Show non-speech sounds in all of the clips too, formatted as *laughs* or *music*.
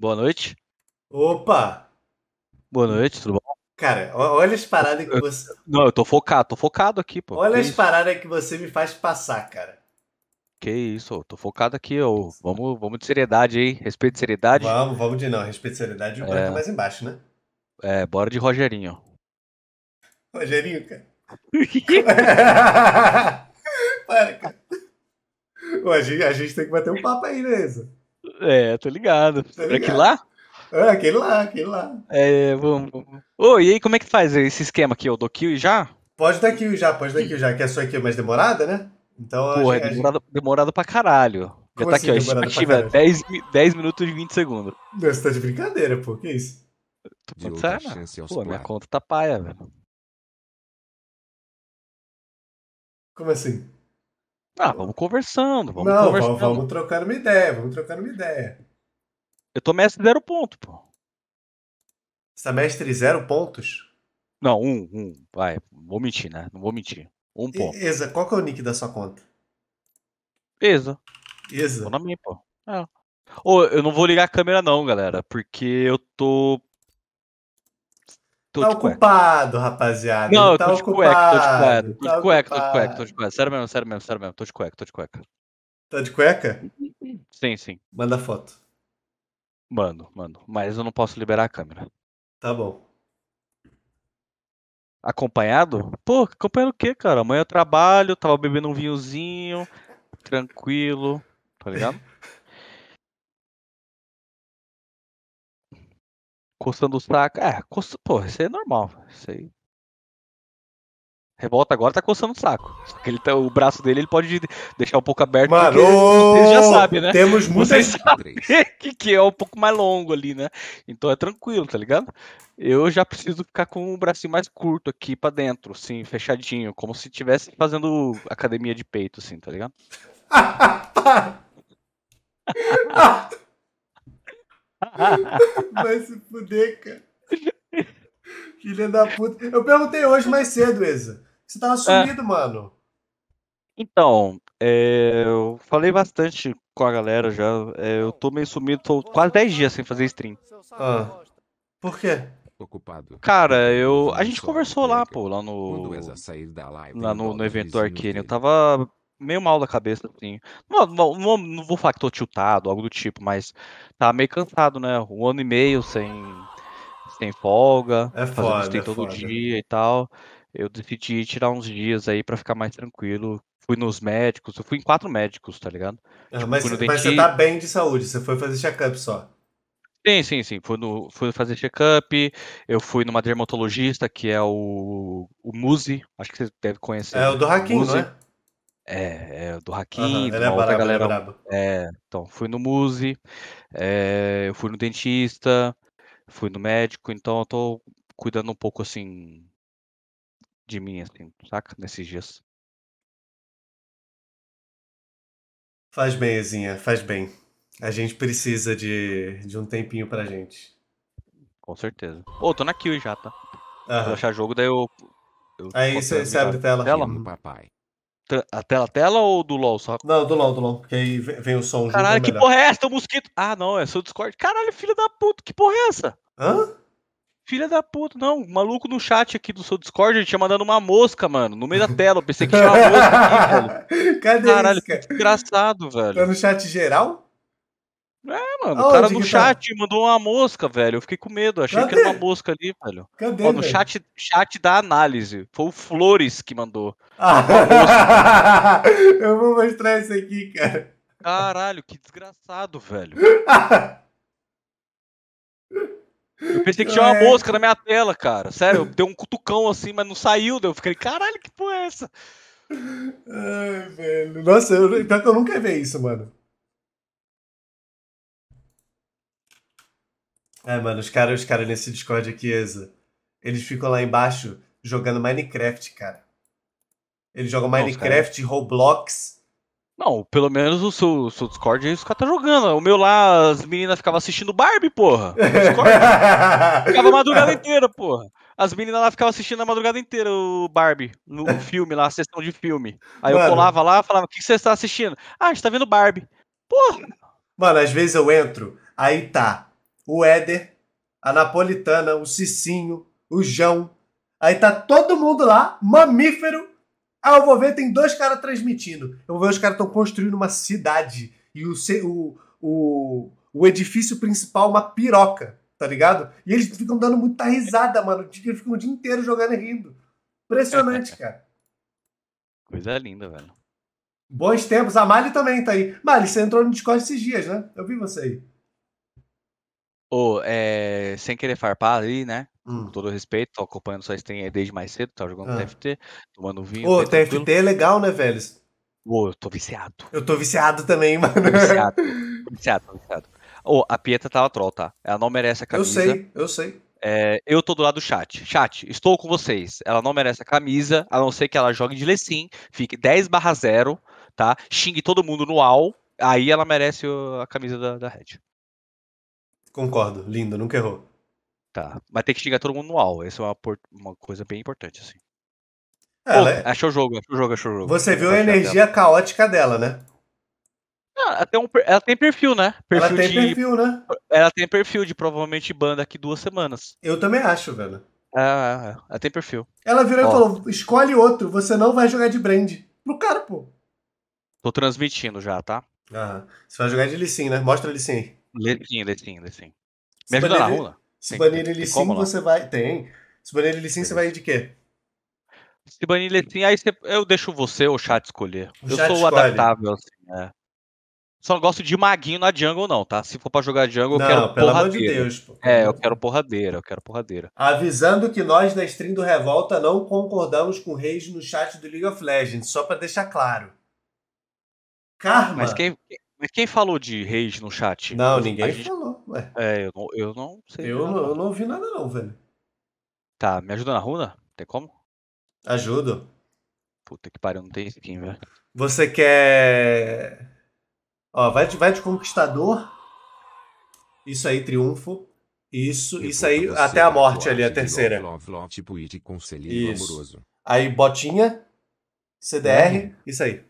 Boa noite. Opa! Boa noite, tudo bom? Cara, olha as paradas que você. *laughs* Não, eu tô focado, tô focado aqui, pô. Olha que as paradas que você me faz passar, cara. Que isso, eu tô focado aqui, ó. Vamos, vamos de seriedade aí, respeito de seriedade. Vamos, vamos de não, respeito de seriedade, o é... tá mais embaixo, né? É, bora de Rogerinho. Rogerinho, cara. *laughs* *laughs* Para, cara. Pô, a, gente, a gente tem que bater um papo aí, né, Isa? É, tô ligado. ligado. Aquele lá? É, aquele lá, aquele lá. É, vamos. Ô, oh, e aí, como é que faz esse esquema aqui? Eu dou kill já? Pode dar kill já, pode dar kill já. Que é só aqui mais demorada, né? Então. Porra, é demorada, gente... demorado pra caralho. Já tá assim, aqui, ó. Estimativa 10, 10 minutos e 20 segundos. Você tá de brincadeira, pô. Que isso? Tô pensando, chance, pô, minha conta tá paia, velho. Como assim? Ah, vamos conversando, vamos Não, conversando. vamos trocar uma ideia, vamos trocar uma ideia. Eu tô mestre zero ponto, pô. Você tá mestre zero pontos? Não, um, um. Vai, vou mentir, né? Não vou mentir. Um ponto. Beleza, qual que é o nick da sua conta? Beleza. Beleza. Vou na minha, pô. É. Ô, eu não vou ligar a câmera não, galera, porque eu tô tô tá de cueca. ocupado, rapaziada. Não, eu tá tô de ocupado, cueca, tô de cueca, tô de cueca, tá tô de cueca, tô de cueca. Sério mesmo, sério mesmo, sério mesmo. Tô de cueca, tô de cueca. Tá de cueca? Sim, sim. Manda foto. Mando, mando. Mas eu não posso liberar a câmera. Tá bom. Acompanhado? Pô, acompanhando o quê, cara? Amanhã eu trabalho, tava bebendo um vinhozinho, tranquilo, tá ligado? Coçando o saco. É, coça... pô, isso aí é normal. Isso aí. Revolta agora tá coçando o saco. *laughs* ele tá, o braço dele ele pode deixar um pouco aberto. Mano, *laughs* vocês já sabem, né? Temos muitas. *laughs* Que, que é um pouco mais longo ali, né? Então é tranquilo, tá ligado? Eu já preciso ficar com o bracinho mais curto aqui para dentro, assim, fechadinho, como se estivesse fazendo academia de peito, assim, tá ligado? *laughs* Vai se fuder, cara. Filha da puta. Eu perguntei hoje mais cedo, Eza. Você tava é. sumido, é. mano. Então, é, eu falei bastante com a galera já. É, eu tô meio sumido, tô quase 10 dias sem fazer stream. Ah. Por quê? ocupado. Cara, eu. A gente conversou lá, pô, lá no. Lá no, no evento do Arcane. Eu tava meio mal da cabeça, assim. Não, não, não vou falar que tô tiltado, algo do tipo, mas tá meio cansado, né? Um ano e meio sem, sem folga, é foda, fazendo é todo foda. dia e tal. Eu decidi tirar uns dias aí para ficar mais tranquilo. Fui nos médicos, eu fui em quatro médicos, tá ligado? Ah, tipo, mas, mas você tá bem de saúde, você foi fazer check-up só. Sim, sim, sim. Fui, no, fui fazer check-up, eu fui numa dermatologista, que é o, o Muzi, acho que você deve conhecer. É o do Raquinho, né? É, é do Hakim, uhum, é outra é galera. É, é, então, fui no Muse, eh, eu fui no dentista, fui no médico, então eu tô cuidando um pouco assim de mim, assim, saca? Nesses dias. Faz bem, Ezinha, faz bem. A gente precisa de, de um tempinho pra gente. Com certeza. Ô, oh, tô na kill já, tá? Uhum. Vou achar jogo, daí eu. eu Aí você abre tela. tela. A tela, a tela ou do LOL só? Não, do LOL, do LOL, porque aí vem o som. É Caralho, que melhor. porra é essa? O mosquito. Ah, não, é seu Discord. Caralho, filha da puta, que porra é essa? Hã? Filha da puta, não. O maluco no chat aqui do seu Discord, ele tinha mandando uma mosca, mano, no meio da tela. Eu pensei que tinha uma mosca aqui, velho. *laughs* Cadê Caralho, isso, cara? que velho. Tá no chat geral? É, mano, Aonde o cara no tá? chat tá? mandou uma mosca, velho. Eu fiquei com medo, achei Cadê? que era uma mosca ali, velho. Cadê, Ó, no velho? Chat, chat da análise. Foi o Flores que mandou. Ah. *laughs* Eu vou mostrar isso aqui, cara. Caralho, que desgraçado, velho. Eu pensei que tinha uma mosca na minha tela, cara. Sério, deu um cutucão assim, mas não saiu. Eu fiquei, caralho, que porra é essa? Ai, velho. Nossa, eu, pior que eu nunca vi isso, mano. É, mano, os caras os caras nesse Discord aqui, Eza, eles ficam lá embaixo jogando Minecraft, cara. Eles jogam Não, Minecraft, cara. Roblox. Não, pelo menos o seu, seu Discord aí os caras tá jogando. O meu lá, as meninas ficavam assistindo Barbie, porra. Discord. *laughs* ficava a madrugada inteira, porra. As meninas lá ficavam assistindo a madrugada inteira o Barbie, no *laughs* filme lá, a sessão de filme. Aí Mano. eu colava lá falava: O que você está assistindo? Ah, a gente tá vendo Barbie. Porra! Mano, às vezes eu entro, aí tá o Éder, a Napolitana, o Cicinho, o João. Aí tá todo mundo lá, mamífero. Ah, eu vou ver, tem dois caras transmitindo. Eu vou ver, os caras estão construindo uma cidade. E o, o, o, o edifício principal, uma piroca, tá ligado? E eles ficam dando muita risada, mano. Eles ficam o dia inteiro jogando e rindo. Impressionante, *laughs* cara. Coisa linda, velho. Bons tempos. A Mali também tá aí. Mali, você entrou no Discord esses dias, né? Eu vi você aí. Ô, é, sem querer farpar ali, né? Hum. Com todo respeito, tô acompanhando sua stream desde mais cedo, tava jogando ah. TFT, tomando vinho. Ô, TFT tranquilo. é legal, né, velho? Ô, eu tô viciado. Eu tô viciado também, *laughs* mano. Tô viciado, tô viciado, tô viciado. Ô, a Pieta tava tá troll, tá? Ela não merece a camisa. Eu sei, eu eh, sei. É, eu tô do lado do chat. Chat, estou com vocês. Ela não merece a camisa, a não ser que ela jogue de Lecim, fique 10 barra 0, tá? Xingue todo mundo no AU, aí ela merece a camisa da, da Red. Concordo, lindo, nunca errou. Tá. Mas tem que xingar todo mundo no all. Essa é uma, uma coisa bem importante, assim. É, ela Pô, é... Achou o jogo, achou o jogo, achou o jogo. Você viu a energia dela. caótica dela, né? Ah, ela tem, um, ela tem perfil, né? Perfil ela tem de, perfil, né? Ela tem perfil de provavelmente banda aqui duas semanas. Eu também acho, velho. Ah, ela tem perfil. Ela virou Ó. e falou: escolhe outro, você não vai jogar de brand. Pro cara, pô. Tô transmitindo já, tá? Ah, você vai jogar de Licin, né? Mostra a Licin aí. Letim, letim, letim. Me ajuda na rula? Se banir ele sim, você vai. Tem. Se banir ele sim, você vai de quê? Se banir ele sim, aí você... eu deixo você ou o chat escolher. O eu chat sou escolhe. adaptável, assim, né? Só não gosto de maguinho na jungle, não, tá? Se for pra jogar jungle, não, eu quero pelo porradeira. Amor de Deus, pô. É, eu quero porradeira, eu quero porradeira. Avisando que nós da stream do Revolta não concordamos com reis no chat do League of Legends, só pra deixar claro. Karma. Mas quem, mas quem falou de rage no chat? Não, ninguém gente... falou. Ué. É, eu não, eu não sei. Eu não, eu não ouvi nada, não, velho. Tá, me ajuda na runa? Tem como? Ajudo. Puta que pariu, não tem skin, velho. Você quer. Ó, vai de, vai de conquistador. Isso aí, triunfo. Isso, isso aí, até a morte ali, a terceira. Tipo conselheiro Isso. Aí, botinha. CDR, isso aí.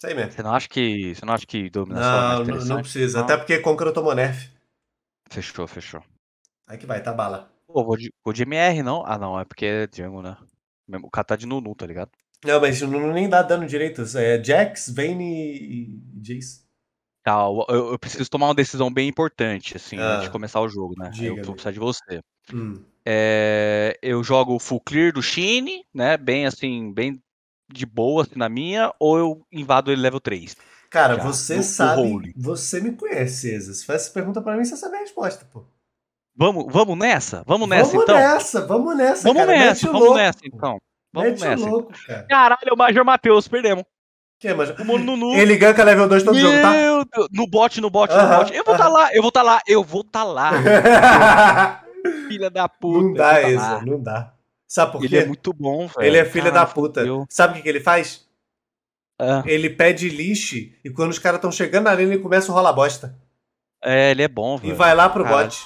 Isso aí mesmo. Você não acha que, você não acha que dominação não, é Não, não precisa. Não. Até porque Conqueror tomou nerf. Fechou, fechou. Aí que vai, tá bala. Pô, vou de, vou de MR não? Ah, não, é porque é Django, né? O cara tá de Nunu, tá ligado? Não, mas Nunu nem dá dano direito. É Jax, Vayne e Jace. Tá, eu, eu, preciso tomar uma decisão bem importante, assim, ah, antes de começar o jogo, né? Diga, eu vou precisar de você. Hum. É, eu jogo full clear do Shine, né? Bem assim, bem de boa assim, na minha, ou eu invado ele level 3? Cara, já, você sabe. você me conhece, Eza. Se faz essa pergunta para mim, você sabe a resposta, pô. Vamos, vamos nessa? Vamos nessa, vamos então? Nessa, vamos nessa, vamos cara, nessa, vamos nessa, então. Vamos mete nessa. Então. Louco, cara. Caralho, é o Major Matheus, perdemos. Que, mas... É o mundo no que Ele level 2 todo Meu jogo, tá? Deus. No bot, no bot, uh -huh, no bot. Eu vou uh -huh. tá lá, eu vou tá lá, eu vou tá lá. *laughs* Filha da puta. Tá não dá, tá Eza, não dá. Sabe por quê? Ele é muito bom, velho. Ele é filho da puta. Sabe o que, que ele faz? É. Ele pede lixo e quando os caras estão chegando na linha, ele começa a rolar bosta. É, ele é bom, velho. E vai lá pro bot.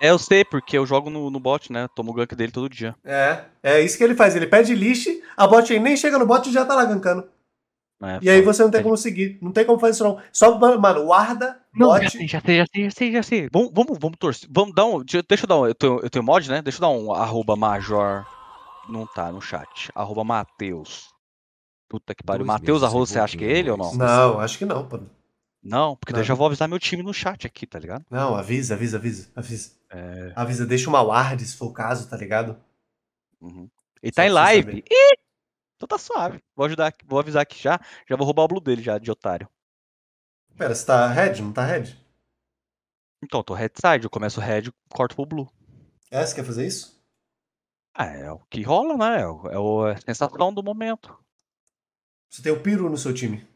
É, eu sei, porque eu jogo no, no bot, né? tomo gank dele todo dia. É, é isso que ele faz. Ele pede lixo, a bot nem chega no bot e já tá lá gankando. É, e aí você não tem como seguir. Não tem como fazer isso, não. Só, mano, guarda, não, mod. Já sei, já sei, já sei, já sei, Vamos, vamos, vamos torcer. Vamos dar um. Deixa eu dar um. Eu tenho, eu tenho mod, né? Deixa eu dar um arroba major. Não tá no chat. Arroba Matheus. Puta que pariu. Matheus Arroz, você acha que é ele ou não? Né? Não, acho que não, pô. Não, porque não. já vou avisar meu time no chat aqui, tá ligado? Não, avisa, avisa, avisa, avisa. É... Avisa, deixa uma ward se for o caso, tá ligado? Uhum. Ele Só tá em live. Ih! Então tá suave. Vou ajudar, vou avisar aqui já. Já vou roubar o blue dele já, de otário. Pera, você tá red? Não tá red? Então, eu tô red side, eu começo red, corto pro blue. É, você quer fazer isso? Ah, é o que rola, né? É, é, a sensação do momento. Você tem o Piro no seu time.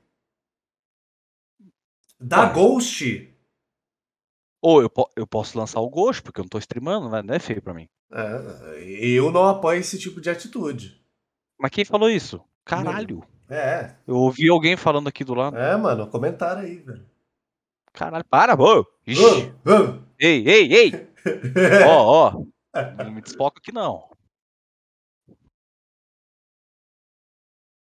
Da Ghost! Ou eu, po eu posso lançar o Ghost, porque eu não tô streamando, né? Não é feio pra mim. É, eu não apoio esse tipo de atitude. Mas quem falou isso? Caralho. É, é. Eu ouvi alguém falando aqui do lado. É, mano, comentário aí, velho. Caralho, para, pô. Uh, uh. Ei, ei, ei. *laughs* Ó, ó. oh, oh. Não me desfoca aqui, não.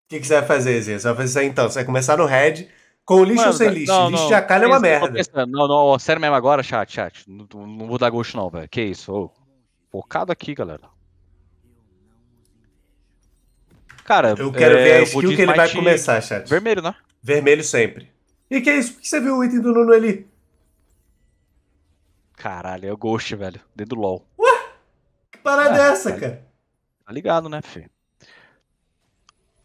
O que, que, você vai fazer, Zé? Você vai fazer isso aí então? Você vai começar no Red com lixo Mano, ou sem lixo? Não, lixo não, de acalho é uma merda. Não, não, sério mesmo agora, chat, chat. Não, não vou dar gosto, não, velho. Que isso? Ô. Focado aqui, galera. Cara, eu quero é, ver a é, skill que ele vai começar, chat. Vermelho, né? Vermelho sempre. E que é isso? Por que você viu o item do Nuno ali? Caralho, é o Ghost, velho. Dentro do LoL. Ué? Que parada ah, é, essa, cara? Tá ligado, né, filho?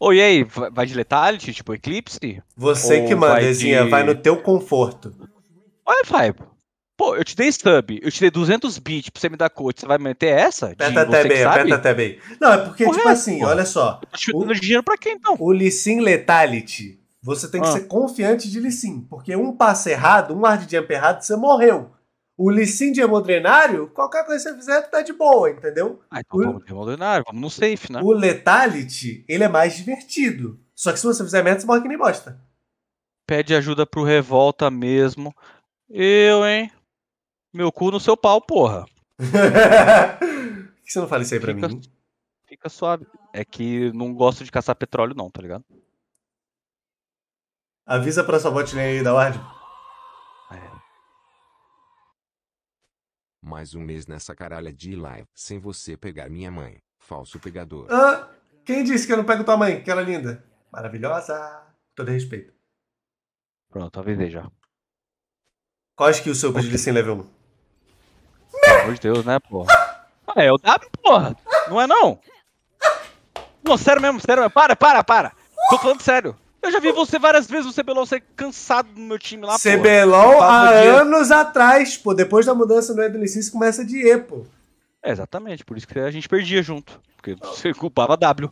oi oh, e aí? Vai de letality, tipo Eclipse? Você Ou que manda, vai, de... vai no teu conforto. Olha, Fábio. Pô, eu te dei stub, eu te dei 200 bits pra você me dar coach, você vai meter essa? Aperta até bem, aperta até bem. Não, é porque, tipo Correto, tipo assim, olha só. Eu tô te o, dinheiro pra quem, então? O Lissin Letality, você tem que ah. ser confiante de Lissin, porque um passo errado, um hard jump errado, você morreu. O Lissin de Hemodrenário, qualquer coisa que você fizer, tá de boa, entendeu? Ah, então o, vamos de Hemodrenário, vamos no safe, né? O Letality, ele é mais divertido. Só que se você fizer merda, você morre que nem bosta. Pede ajuda pro Revolta mesmo. Eu, hein? Meu cu no seu pau, porra. *laughs* Por que você não fala isso aí pra fica, mim? Fica suave. É que não gosto de caçar petróleo, não, tá ligado? Avisa pra sua botinha aí da Ward. É. Mais um mês nessa caralha de live, sem você pegar minha mãe. Falso pegador. Ah, quem disse que eu não pego tua mãe? Que ela é linda. Maravilhosa. Todo respeito. Pronto, avisei já. Qual é skill seu okay. pedir sem level 1? amor de Deus, né, porra? É, é o W, porra. Não é não? Não, sério mesmo, sério mesmo. Para, para, para. Tô falando sério. Eu já vi você várias vezes no CBLOL ser cansado do meu time lá, CBLOL há anos atrás, pô. Depois da mudança no Eblicins começa de E, pô. É, exatamente, por isso que a gente perdia junto. Porque você culpava W.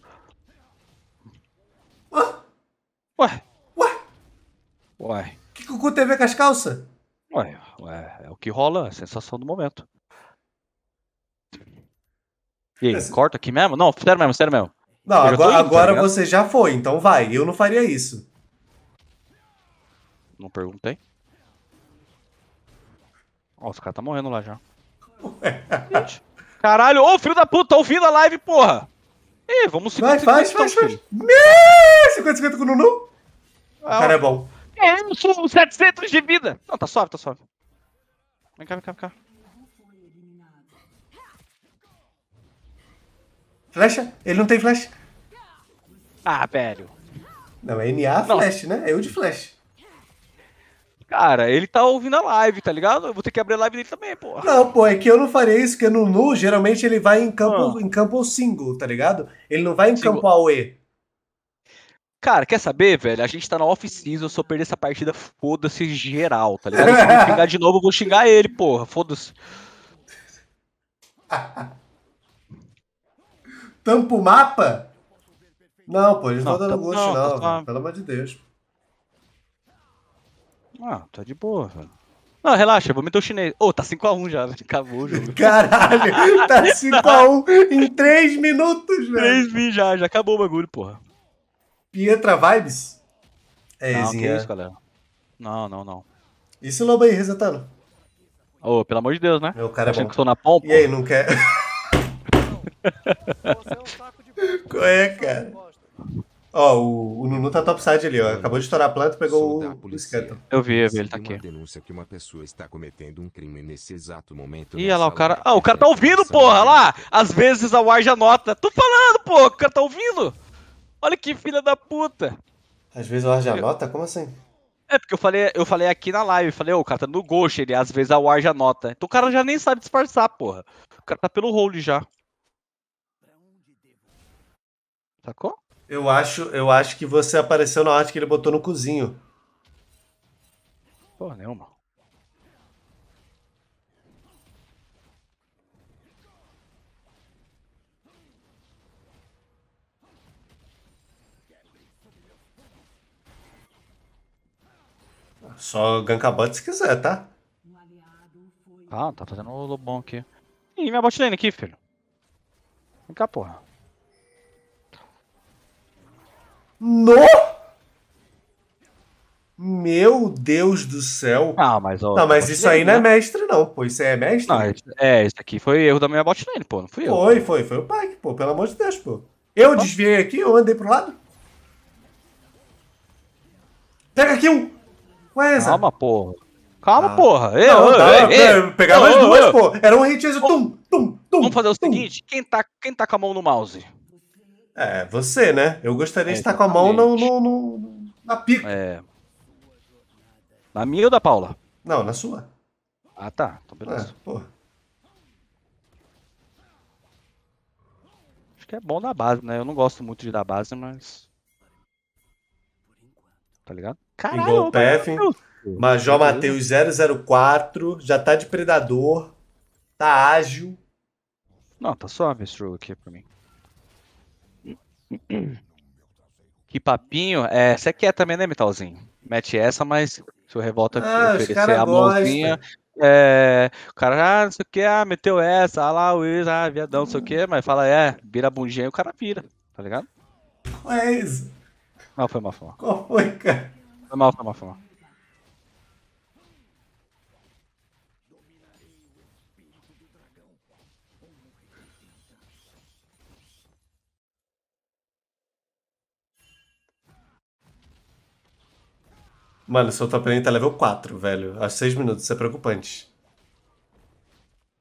Ué? Ué? Ué? Que cucu ver com as calças? Ué, ué, é o que rola, é a sensação do momento. E aí, é, corta aqui mesmo? Não, sério mesmo, sério mesmo. Não, agora, indo, tá agora tá você já foi, então vai. Eu não faria isso. Não perguntei. Ó, os caras tá morrendo lá já. caralho, ô filho da puta, tá ouvindo a live, porra! Ih, vamos se Vai, faz, então, faz, faz. 50, 50 com o Nunu? Ah, o é, cara é bom. É, eu sou 700 de vida. Não, tá suave, tá suave. Vem cá, vem cá, vem cá. Flecha? Ele não tem flash? Ah, velho. Não, é NA flash, né? É eu de flash. Cara, ele tá ouvindo a live, tá ligado? Eu vou ter que abrir a live dele também, porra. Não, pô, é que eu não farei isso, porque no Nu, geralmente ele vai em campo, ah. em campo single, tá ligado? Ele não vai em single. campo AOE. Cara, quer saber, velho? A gente tá na off-season, se eu perder essa partida, foda-se geral, tá ligado? Se eu xingar de novo, eu vou xingar ele, porra, foda-se. *laughs* Tampa o mapa? Não, pô, eles não estão dando gosto, não, não, tá... pelo amor de Deus. Ah, tá de boa, velho. Não, relaxa, vou meter o chinês. Ô, oh, tá 5x1 já, *laughs* acabou o jogo. Caralho, tá 5x1 em 3 minutos, velho. 3 mil já, já acabou o bagulho, porra. Pietra Vibes? É, não, Zinha. que é isso, galera. Não, não, não. E esse lobo aí resetando? Ô, oh, pelo amor de Deus, né? Meu é, cara é bom. que eu na pau, E aí, não quer... *laughs* É *laughs* Qual é, é cara? Ó, o, o Nunu tá topside ali, ó. Acabou de estourar a planta e pegou o, o Eu vi, eu vi, ele tá aqui. denúncia que uma pessoa está cometendo um crime nesse exato momento. Ih, olha lá, o cara. Ah, o cara tá ouvindo, porra! lá! Às vezes a Ward já nota. Tô falando, porra! O cara tá ouvindo! Olha que filha da puta! Às vezes a Ward já nota? Como assim? É, porque eu falei, eu falei aqui na live, falei, ô, o cara tá no ghost, ele às vezes a Ward já nota. Então o cara já nem sabe disfarçar, porra. O cara tá pelo hold já. sacou? Eu acho, eu acho que você apareceu na arte que ele botou no cozinho. Porra nenhuma. Só gankabot se quiser, tá? Ah, tá fazendo o lobão aqui. Ih, minha botlane aqui, filho. Vem cá, porra. No! Meu Deus do céu! Ah, mas, ó, não, mas isso aí não é né? mestre, não, pô. Isso aí é mestre? Não, é, isso aqui foi erro da minha botlane, pô. Não fui eu. Foi, pô. foi, foi o Pike, pô. Pelo amor de Deus, pô. Eu desviei aqui, eu andei pro lado. Pega aqui Ué, Eza. Calma, porra. Calma, ah. porra. Eu, não, eu, eu, eu, eu pegava as duas, pô. Era um hit, tum, tum, tum. Vamos fazer o tum. seguinte: quem tá, quem tá com a mão no mouse? É, você, né? Eu gostaria é, de estar com a mão no, no, no na pica. É. Na minha ou da Paula? Não, na sua. Ah, tá. Então, beleza. É, porra. Acho que é bom na base, né? Eu não gosto muito de dar base, mas. Tá ligado? Caralho, Igual PF. Major Matheus 004, já tá de predador, tá ágil. Não, tá suave esse jogo aqui pra mim. Que papinho. É, você quer também, né, Metalzinho? Mete essa, mas se o Revolta ah, oferecer a mãozinha. É, o cara, ah, não sei o que, ah, meteu essa, ah lá, o Luiz, ah, viadão, não sei o que, mas fala, é, vira a bundinha e o cara vira, tá ligado? Mas. Não, foi uma foi Qual foi, cara? Foi mal, foi mal, foi mal. Mano, seu top lane tá level 4, velho. Acho 6 minutos, isso é preocupante.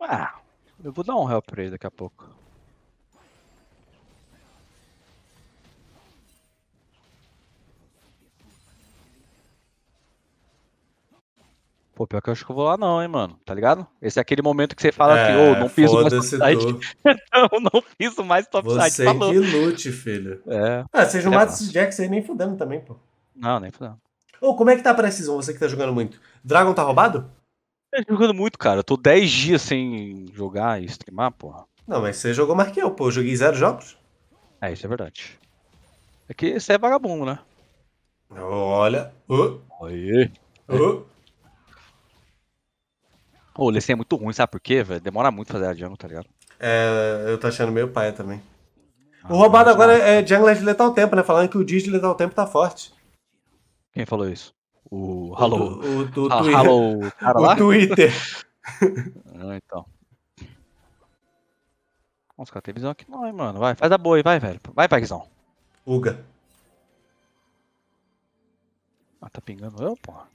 Ah, eu vou dar um help pra ele daqui a pouco. Pô, pior que eu acho que eu vou lá não, hein, mano. Tá ligado? Esse é aquele momento que você fala é, assim, ô, oh, não fiz mais topside. *laughs* não, não fiz mais topside. Você falou. Tá que lute, filho. É. Ah, seja não matam esses Jacks aí nem fudendo também, pô. Não, nem fudendo. Ou oh, como é que tá pré season, você que tá jogando muito? Dragon tá roubado? Eu tô jogando muito, cara. Eu tô 10 dias sem jogar e streamar, porra. Não, mas você jogou mais que eu, pô. Eu joguei zero jogos. É, isso é verdade. É que você é vagabundo, né? Olha. Uh. Aê. Uh. Ô, o Lecim é muito ruim, sabe por quê, velho? Demora muito fazer a jungle, tá ligado? É, eu tô achando meio paia também. Ah, o roubado agora é Jungle é de Letal Tempo, né? Falando que o Diz de Letal Tempo tá forte. Quem falou isso? O Hello. O, o, o, ah, a, *laughs* Twitter. Hello, o Twitter. ah, então. Nossa, cara, tem visão aqui não, hein, mano. Vai, faz a boa aí, vai, velho. Vai, Pagzão. Uga. Ah, tá pingando eu, porra.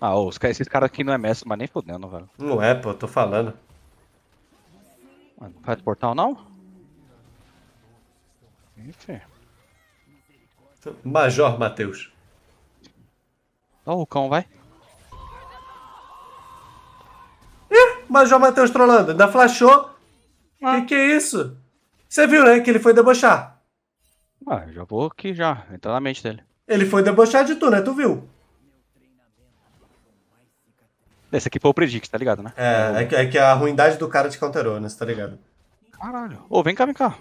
Ah, ô, esses caras aqui não é mestre, mas nem fudendo, velho. Não é, pô, tô falando. Mano, não faz portal não? Enfim. Major Matheus. Ó, oh, o cão vai. Ih, Major Matheus trolando. Ainda flashou. Ah. Que que é isso? Você viu, né? Que ele foi debochar. Ah, já vou aqui já. entra na mente dele. Ele foi debochar de tu, né? Tu viu? Esse aqui foi o predict, tá ligado, né? É, é que, é que a ruindade do cara te counterou, né? Você tá ligado? Caralho. Ô, oh, vem cá, vem cá.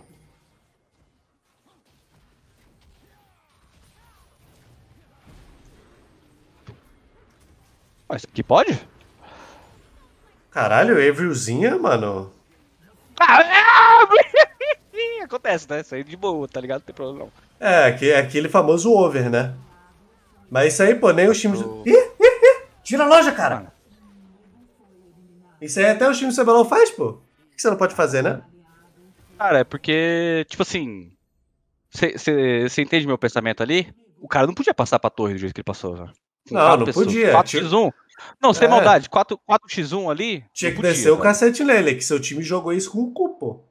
Mas que pode? Caralho, Averilzinha, mano. Ah, é! *laughs* Acontece, né? Isso aí de boa, tá ligado? Não tem problema não. É, é aquele famoso over, né? Mas isso aí, pô, nem os times. Ih, ih, ih! Tira a loja, cara! Isso aí até os times do CBLOL faz, pô. O que você não pode fazer, né? Cara, é porque, tipo assim. Você entende meu pensamento ali? O cara não podia passar pra torre do jeito que ele passou, né? Não, não podia. 4x1. Não, sem é. maldade, 4, 4x1 ali. Tinha que podia, descer cara. o cacete Lele, que seu time jogou isso com o cu, pô.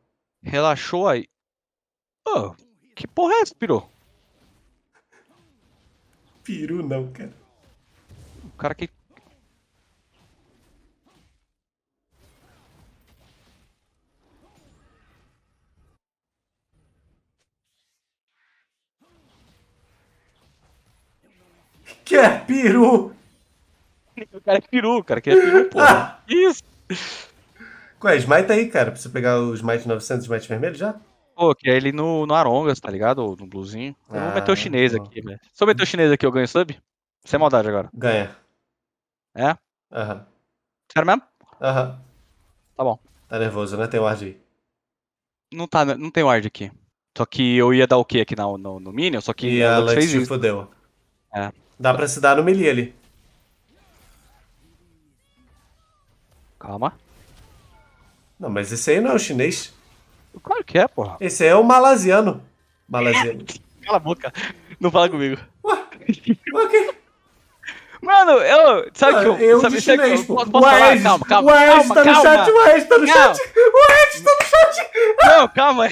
Relaxou aí. Pô, que porra é essa, Piru? Piru não, cara. O cara que Que é peru! O cara é peru, cara, que é peru, porra. Ah. Isso! Qual é, Smite aí, cara? Pra você pegar o Smite 900 e o Smite vermelho já? Pô, que é ele no, no Arongas, tá ligado? Ou no Bluzinho. Eu ah, vou meter o ah, chinês aqui, velho. Se eu meter o chinês aqui, eu ganho sub? Sem é maldade agora. Ganha. É? Aham. Uhum. Sério mesmo? Aham. Uhum. Tá bom. Tá nervoso, né? Tem ward aí. Não, tá, não tem ward aqui. Só que eu ia dar o quê aqui na, no, no Minion, só que... E a Alex fez isso fudeu. É. Dá pra se dar no melee ali. Calma. Não, mas esse aí não é o chinês. Claro que é, porra. Esse aí é o malasiano. Malasiano. *laughs* Cala a boca. Não fala comigo. Ué? Ué, Mano, eu. Sabe o ah, que eu. eu sabe, chinês, que eu, posso, posso falar? calma, calma. O Ed calma, tá calma, no chat, o Ed tá no calma. chat. O Ed tá no chat. Não, calma.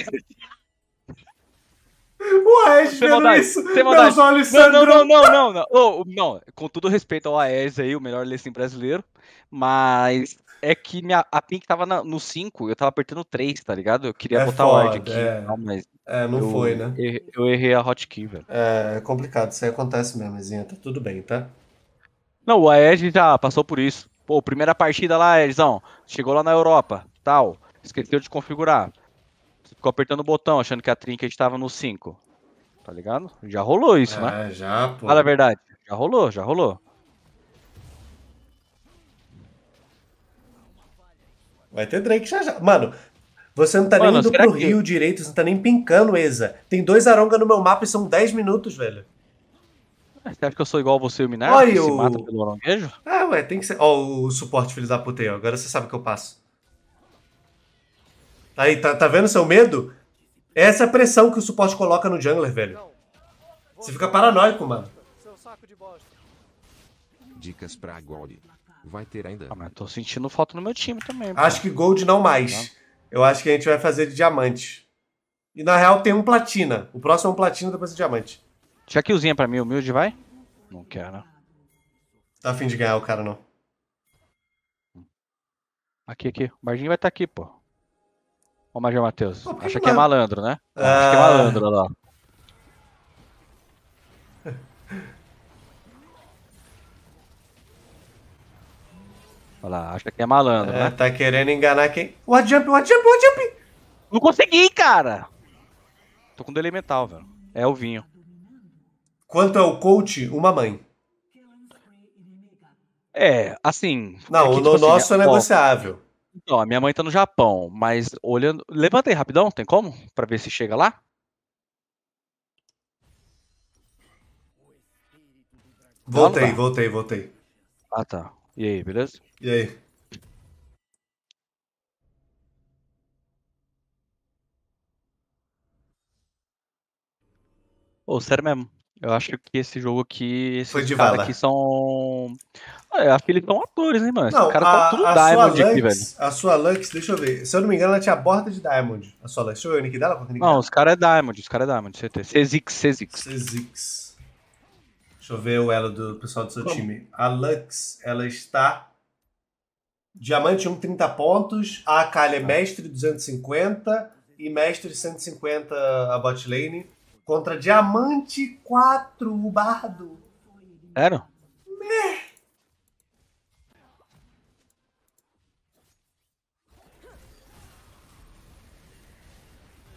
O Aedes vendo maldade, isso, meus maldade. olhos não, Não, não, não, não, não. não. Com todo respeito ao Aedes aí, o melhor lessim brasileiro, mas é que minha, a Pink tava na, no 5, eu tava apertando 3, tá ligado? Eu queria é botar foda, o Ward aqui. É, não, mas é, não eu, foi, né? Eu, errei a hotkey, velho. É, é complicado, isso aí acontece mesmo, Zinha, tá tudo bem, tá? Não, o Aedes já passou por isso. Pô, primeira partida lá, Aedsão, chegou lá na Europa, tal, esqueceu de configurar. Você ficou apertando o botão achando que a trinket estava no 5. Tá ligado? Já rolou isso, né? é, né? já, pô. Fala a verdade. Já rolou, já rolou. Vai ter Drake já já. Mano, você não tá Mano, nem indo pro que... Rio direito, você não tá nem pincando, Eza. Tem dois Aronga no meu mapa e são 10 minutos, velho. Ah, você acha que eu sou igual você e o Minardi, Olha, o... se mata pelo aronguejo? Ah, ué, tem que ser. Ó, oh, o suporte filho da puta aí, Agora você sabe que eu passo. Tá aí, tá, tá vendo seu medo? Essa é a pressão que o suporte coloca no jungler, velho. Você fica paranoico, mano. Dicas pra Gold. Vai ter ainda. Ah, mas tô sentindo falta no meu time também. Acho que Gold não mais. Eu acho que a gente vai fazer de diamante. E na real tem um platina. O próximo é um platina, depois é diamante. Tinha killzinha pra mim, humilde, vai? Não quero. Tá afim de ganhar o cara, não. Aqui, aqui. O Bardinho vai estar tá aqui, pô. Ô, Major Matheus. Pô, acha que é malandro, né? Ah... Acha que é malandro, olha lá. *laughs* Olha lá, acha que é malandro, é, né? Tá querendo enganar quem? What jump, what jump, what jump! Não consegui, cara! Tô com do mental, velho. É o vinho. Quanto é o coach, uma mãe. É, assim. Não, é o tipo, assim, nosso assim, é negociável. Ó, então, a minha mãe tá no Japão, mas olhando. Levanta aí rapidão, tem como? Pra ver se chega lá? Voltei, voltei, voltei. Ah, tá. E aí, beleza? E aí? Ô, oh, sério mesmo. Eu acho que esse jogo aqui, esses Foi de caras vala. aqui são. É, acho que eles são atores, hein, mano? Não, Esse cara tá tudo a Diamond sua aqui, velho. a sua Lux, deixa eu ver. Se eu não me engano, ela tinha a borda de Diamond. A sua Lux. Deixa eu ver o nick dela. qual que é o nick Não, dela? os caras é Diamond, os caras é Diamond, CT. Cesix, Cesix. Sezix. Deixa eu ver o elo do pessoal do seu Como? time. A Lux, ela está. Diamante 1, 30 pontos. A Akali é ah. mestre 250. E mestre 150 a bot lane. Contra Diamante 4, o bardo. Era? Meh.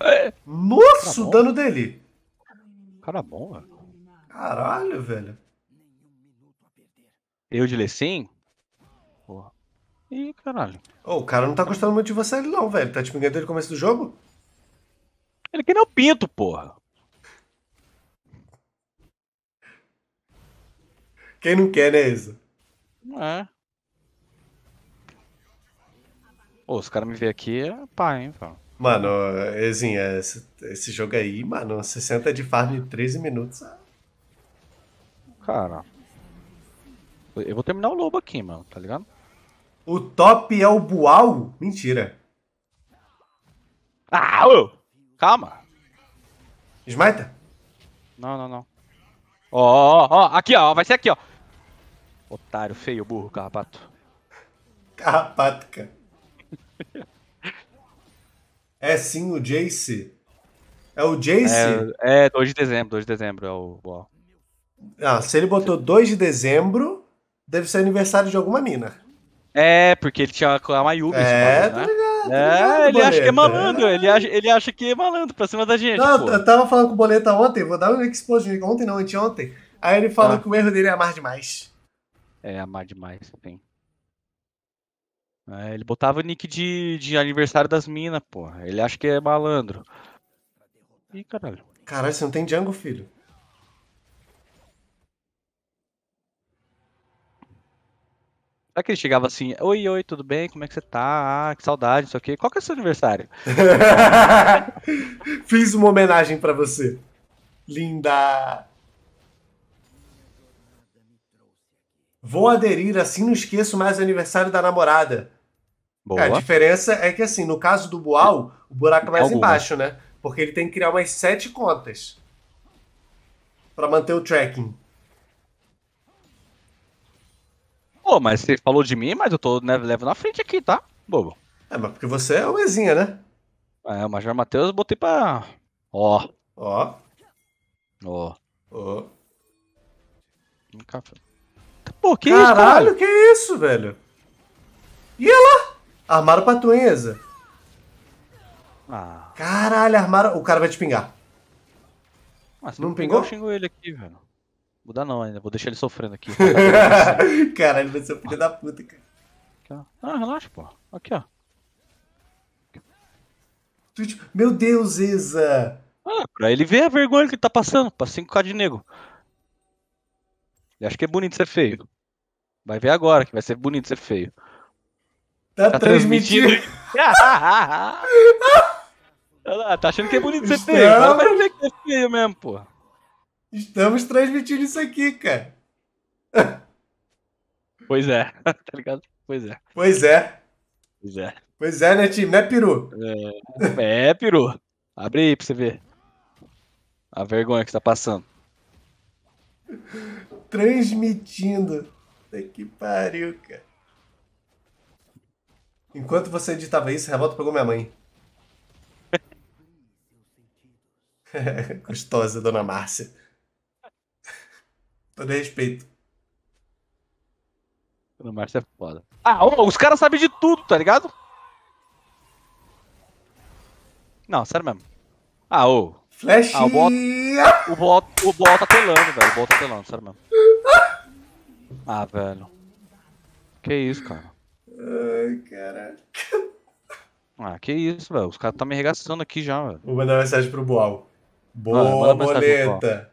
É. Nossa, o dano dele. Cara bom, velho. Caralho, velho. Eu de Lecim? Porra. Ih, caralho. Oh, o cara não tá gostando muito de você, não, velho. Tá te pingando desde o começo do jogo? Ele que nem o Pinto, porra. Quem não quer, né, isso? Não é. Pô, os caras me vê aqui, é pá, hein, velho. Mano, assim, esse, esse jogo aí, mano, 60 de farm em 13 minutos. É. Cara, eu vou terminar o lobo aqui, mano, tá ligado? O top é o Bual? Mentira. Ah, ô! Calma. Smita? Não, não, não. Ó, ó, ó, aqui, ó, vai ser aqui, ó. Otário, feio, burro, carrapato. Carrapato, cara. é sim o Jace. É o Jace? É, é 2 de dezembro, 2 de dezembro é o Ah, se ele botou 2 de dezembro, deve ser aniversário de alguma mina. É, porque ele tinha a Mayumi. É, tá né? tá é, tá né? ligado. É, ligado, ele acha que é malandro, é. ele acha, ele acha que é malandro pra cima da gente. Não, pô. eu tava falando com o Boleta ontem, vou dar um exposed, ontem não, anteontem. Aí ele falou ah. que o erro dele é amar demais. É, amar demais, sim. É, ele botava o nick de, de aniversário das minas, porra. Ele acha que é malandro. Ih, caralho. Caralho, você não tem Django, filho? Será que ele chegava assim, oi, oi, tudo bem? Como é que você tá? Ah, que saudade, não sei o quê. Qual que é o seu aniversário? *laughs* Fiz uma homenagem para você. Linda! Vou aderir, assim não esqueço mais o aniversário da namorada. Boa. É, a diferença é que, assim, no caso do Boal, o buraco é mais Alguma. embaixo, né? Porque ele tem que criar umas sete contas para manter o tracking. Pô, mas você falou de mim, mas eu tô né, levo na frente aqui, tá? Bobo. É, mas porque você é o Ezinha, né? É, o Major Matheus eu botei pra. Ó. Ó. Ó. Ó. Um café. Pô, que Caralho, isso, cara? que isso, velho? E ela? Armaram pra Tuenza. Ah. Caralho, armaram. O cara vai te pingar. Ah, se não, pingou? Pingar, eu xingo ele aqui, velho. Vou dar não ainda, vou deixar ele sofrendo aqui. *laughs* Caralho, vai ser filho da puta, cara. Ah, relaxa, pô. Aqui, ó. Meu Deus, Isa! Ah, pra ele ver a vergonha que ele tá passando, pra 5k de nego. Ele acha que é bonito ser feio. Vai ver agora que vai ser bonito ser feio. Tá, tá transmitindo. *laughs* tá achando que é bonito ser Estamos... feio. Agora vai ver que é feio mesmo, pô. Estamos transmitindo isso aqui, cara. *laughs* Pois é, *laughs* tá ligado? Pois é. Pois é. Pois é. Pois é, né, time? Né, peru? É, é peru. Abre aí pra você ver a vergonha que você tá passando. Transmitindo. que pariu, cara. Enquanto você editava isso, a Revolta pegou minha mãe. *laughs* Gostosa, dona Márcia. Todo respeito. Dona Márcia é foda. Ah, ô, os caras sabem de tudo, tá ligado? Não, sério mesmo. Ah, ô. Flash! Ah, o Bola o bot, o bot tá telando, velho. O bot tá telando, sério mesmo. *laughs* Ah, velho. Que isso, cara. Ai, caraca. Ah, que isso, velho. Os caras tá me arregaçando aqui já, velho. Vou mandar mensagem pro Boal. Boa, ah, boleta.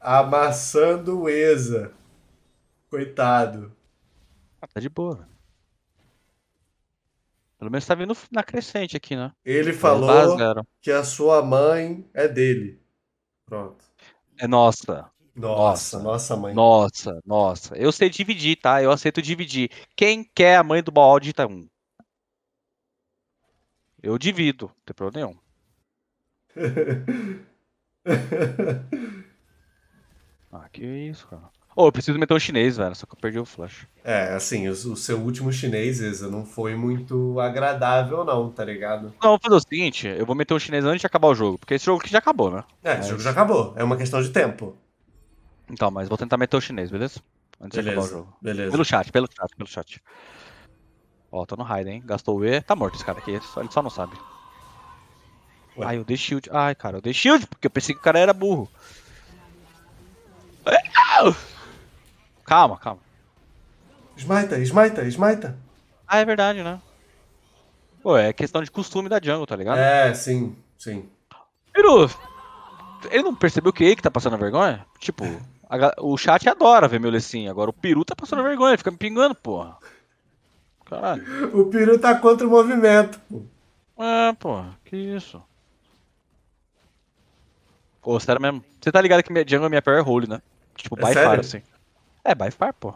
Amassando o Eza. Coitado. Ah, tá de boa, velho. Pelo menos tá vindo na crescente aqui, né? Ele tá falou que a sua mãe é dele. Pronto. É nossa. Nossa, nossa, mãe. Nossa, nossa. Eu sei dividir, tá? Eu aceito dividir. Quem quer a mãe do balde de um. Eu divido, não tem problema nenhum. *laughs* ah, que isso, cara. Ou oh, eu preciso meter um chinês, velho, só que eu perdi o flash. É, assim, o, o seu último chinês, Isa, não foi muito agradável, não, tá ligado? Não, vou fazer o seguinte, eu vou meter um chinês antes de acabar o jogo, porque esse jogo aqui já acabou, né? É, esse jogo já acabou, é uma questão de tempo. Então, mas vou tentar meter o chinês, beleza? Antes beleza, de acabar o jogo. Beleza. Pelo chat, pelo chat, pelo chat. Ó, tô no Raiden, hein? Gastou o E, tá morto esse cara aqui, ele só, ele só não sabe. Ué. Ai, eu dei shield. Ai, cara, eu dei shield, porque eu pensei que o cara era burro. Ah! Calma, calma. Smita, smita, smita. Ah, é verdade, né? Pô, é questão de costume da jungle, tá ligado? É, sim, sim. Piru, ele não percebeu que ele que tá passando vergonha? Tipo, a, o chat adora ver meu lecinho, agora o Peru tá passando vergonha, fica me pingando, porra. Caralho. O Peru tá contra o movimento. É, porra, que isso. Pô, sério mesmo. Você tá ligado que minha jungle é minha pior role, é né? Tipo, é by far, assim. É, by far, pô.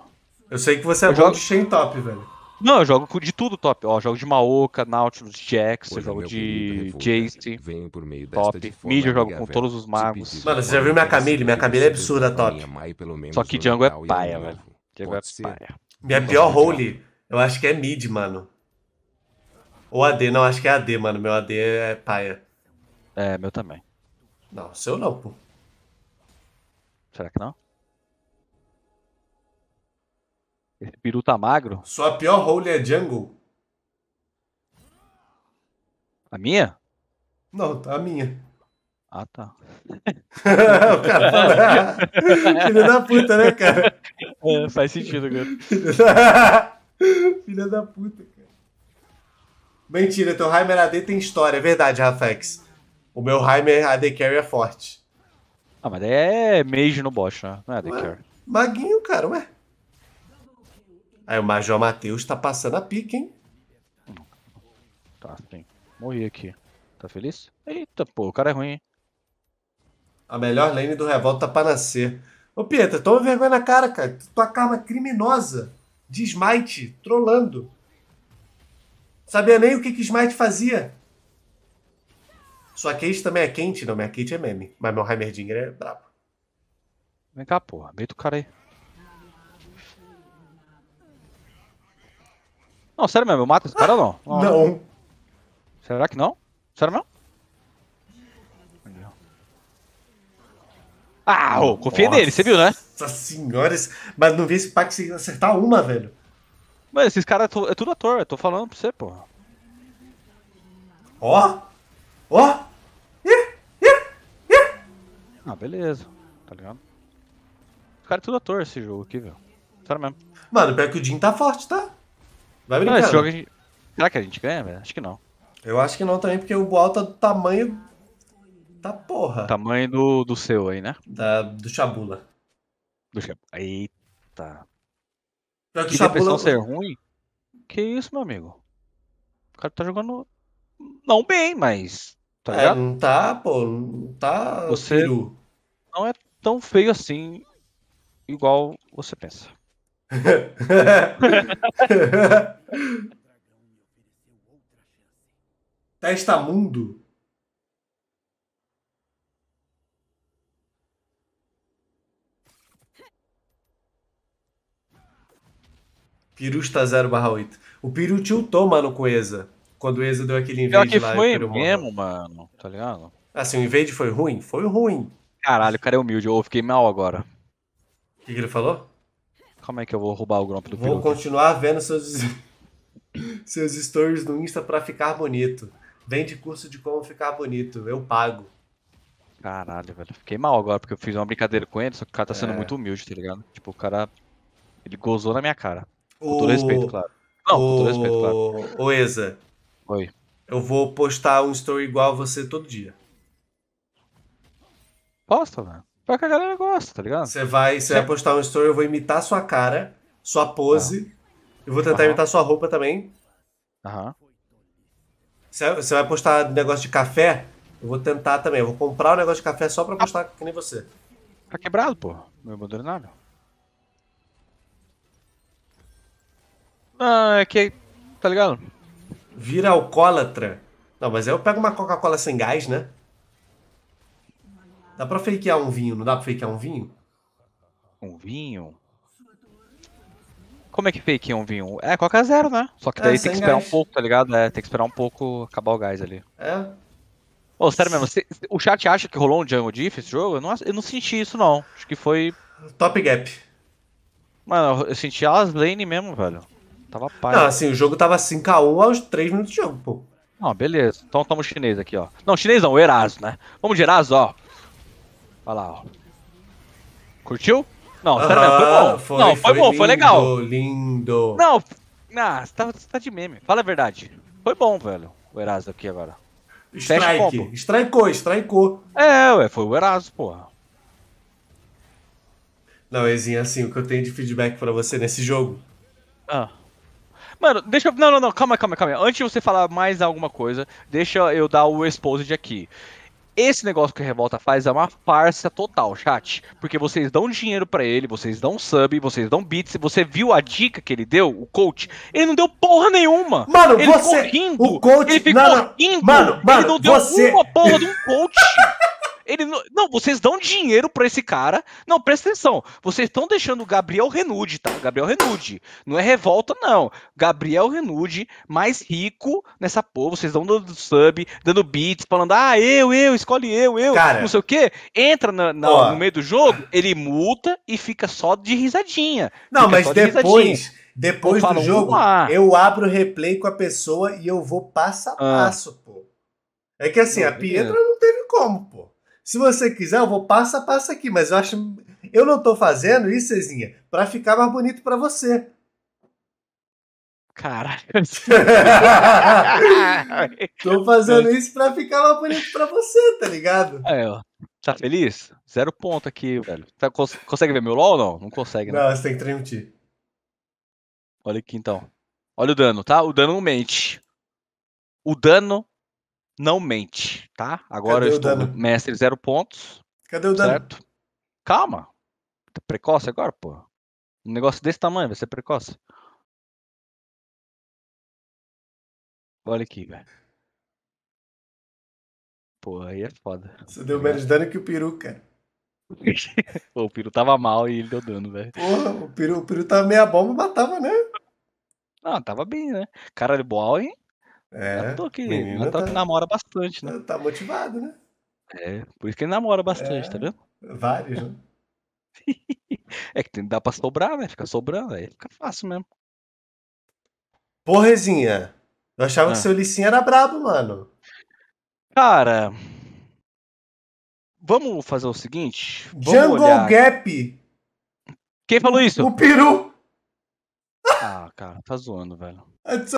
Eu sei que você é eu bom jogo... de Shen top, velho. Não, eu jogo de tudo top. Ó, jogo de Maoka, Nautilus, Jax, eu jogo de Jace, vem por meio top. Mid eu jogo com todos os magos. Mano, você já viu minha Camille? Minha Camille é absurda top. Só que Django é paia, velho. Django é paia. Minha pior role, eu acho que é mid, mano. Ou AD, não, acho que é AD, mano. Meu AD é paia. É, meu também. Não, seu não, pô. Será que não? Esse peru tá magro. Sua pior role é jungle? A minha? Não, a minha. Ah, tá. *laughs* o cara fala. Ah, Filho da puta, né, cara? É, faz sentido, cara. *laughs* Filho da puta, cara. Mentira, teu Heimer AD tem história, é verdade, Rafex. O meu Heimer AD Carry é forte. Ah, mas é mage no Bosch, né? Não é AD Carry. Maguinho, cara, ué. Aí o Major Matheus tá passando a pique, hein? Tá, sim. Morri aqui. Tá feliz? Eita, pô, o cara é ruim, hein? A melhor lane do Revolta para nascer. Ô, Pietra, toma vergonha na cara, cara. Tua karma criminosa de Smite, trolando. Sabia nem o que, que Smite fazia. Sua Kate também é quente, não. Minha Kate é meme. Mas meu Heimerdinger é brabo. Vem cá, porra. Abre o cara aí. Não, sério mesmo, eu mato esse cara ou não? Não. Será que não? Sério mesmo? Ah, ô, confiei Nossa nele, você viu, né? Nossa senhora, mas não vi esse pack se acertar uma, velho. Mano, esses caras é, é tudo ator, eu tô falando pra você, porra. Ó! Ó! Ih! Ih! Ah, beleza, tá ligado? Os caras é tudo ator esse jogo aqui, velho. Sério mesmo. Mano, pior que o Jin tá forte, tá? Vai brincar. Ah, esse jogo gente... Será que a gente ganha, velho? Acho que não. Eu acho que não também, porque o Boal tá do tamanho da porra. Tamanho do, do seu aí, né? Da, do Chabula. Do Chabula. Eita. Pior que, que Chabula... ser ruim? Que isso, meu amigo? O cara tá jogando não bem, mas. Tá é, não tá, pô. Não tá. Você peru. não é tão feio assim, igual você pensa. *laughs* Testa mundo. Pirusta 0 barra 8. O Piru tiltou, mano, com o Eza. Quando o Eza deu aquele invade que lá. Foi mesmo, mano. Tá ligado? Assim, o invade foi ruim? Foi ruim. Caralho, o cara é humilde. Eu fiquei mal agora. O que, que ele falou? Como é que eu vou roubar o Gromp do Vou continuar vendo seus, *laughs* seus stories no Insta para ficar bonito. Vende curso de como ficar bonito, eu pago. Caralho, velho. Fiquei mal agora, porque eu fiz uma brincadeira com ele, só que o cara tá sendo é. muito humilde, tá ligado? Tipo, o cara. Ele gozou na minha cara. O... Com todo respeito, claro. Não, o... com todo respeito, claro. Ô, Eza. Oi. Eu vou postar um story igual a você todo dia. Posta, velho. Só que a galera gosta, tá ligado? Você vai, você vai postar um story, eu vou imitar sua cara, sua pose. Ah. Eu vou tentar Aham. imitar sua roupa também. Aham. Você vai postar negócio de café? Eu vou tentar também. Eu vou comprar um negócio de café só pra postar que nem você. Tá quebrado, pô. Meu modernário. Ah, é que. Tá ligado? Vira alcoólatra. Não, mas eu pego uma Coca-Cola sem gás, né? Dá pra fakear um vinho, não dá pra fakear um vinho? Um vinho? Como é que fakeia um vinho? É Coca Zero, né? Só que é, daí é, tem que esperar gás. um pouco, tá ligado? É, tem que esperar um pouco acabar o gás ali. É. Ô, oh, sério mesmo, se, se, o chat acha que rolou um Jungle Diff esse jogo? Eu não, eu não senti isso, não. Acho que foi... Top gap. Mano, eu senti as lane mesmo, velho. Tava pai. Não, assim, o jogo tava 5x1 aos 3 minutos de jogo, pô. Não, beleza. Então toma o chinês aqui, ó. Não, chinês não, o Eraso, né? Vamos de Eraso, ó. Olha lá, ó. Curtiu? Não, sério, foi bom. Foi, não, foi, foi bom, lindo, foi legal. lindo. Não, ah, você, tá, você tá de meme. Fala a verdade. Foi bom, velho, o Erasmo aqui agora. Strike. Strikeou, strikeou. É, ué, foi o Erasmo, porra. Não, Ezinho, assim, o que eu tenho de feedback para você nesse jogo. Ah. Mano, deixa eu. Não, não, não, calma, calma, calma. Antes de você falar mais alguma coisa, deixa eu dar o exposed aqui. Esse negócio que a Revolta faz é uma farsa total, chat. Porque vocês dão dinheiro para ele, vocês dão sub, vocês dão bits. Você viu a dica que ele deu, o coach? Ele não deu porra nenhuma. Mano, ele você. Ficou rindo, o coach. Ele ficou não, não. rindo. Mano, mano, ele não deu você... uma porra de um coach. *laughs* Ele não, não vocês dão dinheiro para esse cara. Não, presta atenção. Vocês estão deixando o Gabriel Renude, tá? Gabriel Renude. Não é revolta, não. Gabriel Renude, mais rico nessa porra. Vocês dão dando sub, dando beats, falando, ah, eu, eu, escolhe eu, eu, cara, não sei o quê. Entra na, na, no meio do jogo, ele multa e fica só de risadinha. Não, mas de depois. Risadinha. Depois do jogo, eu abro o replay com a pessoa e eu vou passo a ah. passo, ah. pô. É que assim, a Pietra não teve como, pô. Se você quiser, eu vou passo a passo aqui, mas eu acho. Eu não tô fazendo isso, Cezinha, para ficar mais bonito para você. Caralho. *laughs* tô fazendo isso pra ficar mais bonito pra você, tá ligado? É, ó. Tá feliz? Zero ponto aqui, velho. Tá, cons consegue ver meu LOL ou não? Não consegue, né? Não, você tem que transmitir. Olha aqui então. Olha o dano, tá? O dano não mente. O dano não mente, tá? Agora Cadê eu estou dano? mestre zero pontos. Cadê o dano? Certo? Calma. Tá precoce agora, pô. Um negócio desse tamanho vai ser precoce. Olha aqui, velho. Pô, aí é foda. Você deu menos dano que o peru, cara. *laughs* pô, o peru tava mal e ele deu dano, velho. Porra, o peru, o peru tava meia bomba, matava, né? Não, ah, tava bem, né? Caralho, boa, hein? É, tô aqui, menina tá, tá, namora bastante, né? Tá motivado, né? É, por isso que ele namora bastante, é, tá vendo? Vários, né? *laughs* é que dá pra sobrar, né? Fica sobrando, aí fica fácil mesmo. Porrezinha, eu achava ah. que seu Licinho era brabo, mano. Cara, vamos fazer o seguinte. Jungle olhar... Gap. Quem falou isso? O Peru. Ah, cara, tá zoando, velho. É